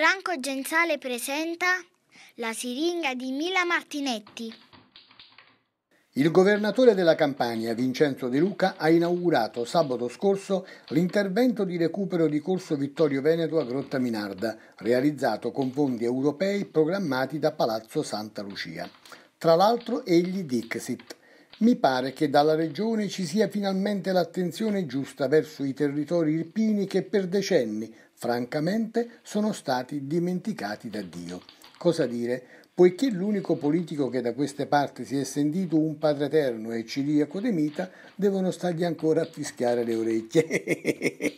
Franco Genzale presenta La siringa di Mila Martinetti. Il governatore della Campania, Vincenzo De Luca, ha inaugurato sabato scorso l'intervento di recupero di Corso Vittorio Veneto a Grotta Minarda, realizzato con fondi europei programmati da Palazzo Santa Lucia. Tra l'altro egli Dixit mi pare che dalla Regione ci sia finalmente l'attenzione giusta verso i territori irpini che per decenni, francamente, sono stati dimenticati da Dio. Cosa dire? Poiché l'unico politico che da queste parti si è sentito un padre eterno e ciriaco demita, devono stargli ancora a fischiare le orecchie.